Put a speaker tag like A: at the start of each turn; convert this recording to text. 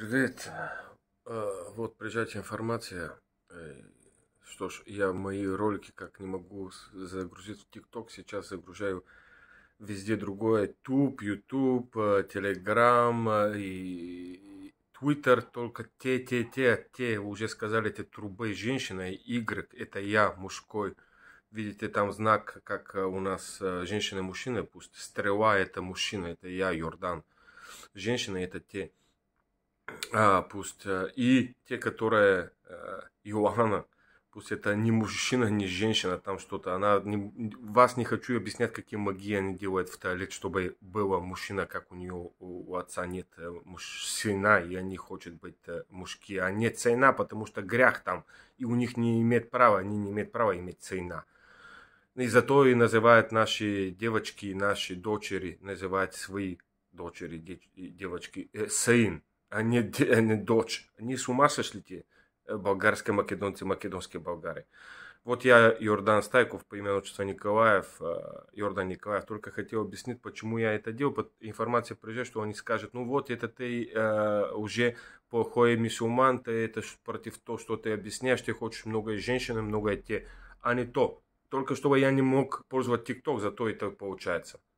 A: Привет. А, вот приезжает информация, э, что ж, я мои ролики как не могу загрузить в ТикТок, сейчас загружаю везде другое, Туб, Ютуб, э, Телеграм э, и Твиттер, только те, те, те, те, уже сказали, эти трубы женщина и Y, это я, мужской. Видите, там знак, как у нас женщина мужчина, пусть стрела это мужчина, это я, Йордан. Женщина это те а, пусть э, и те, которые э, Иоанна, пусть это не мужчина, не женщина, там что-то, она, не, вас не хочу объяснять, какие магии они делают в туалет, чтобы было мужчина, как у нее, у отца нет э, сына, и они хотят быть мужки, а нет сына, потому что грях там, и у них не имеет права, они не имеют права иметь сына. И зато и называют наши девочки, наши дочери, называют свои дочери, девочки, э, сын а не, а не дочь. Они с ума сошли те э, болгарские македонцы, македонские болгары. Вот я, Йордан Стайков, по имени отчества Николаев, Йордан э, Николаев, только хотел объяснить, почему я это делал. Информация приезжает, что они скажут, ну вот, это ты э, уже плохой мусульман, ты это против то, что ты объясняешь, ты хочешь многое женщин, многое те, а не то. Только чтобы я не мог пользоваться ТикТок, зато это получается.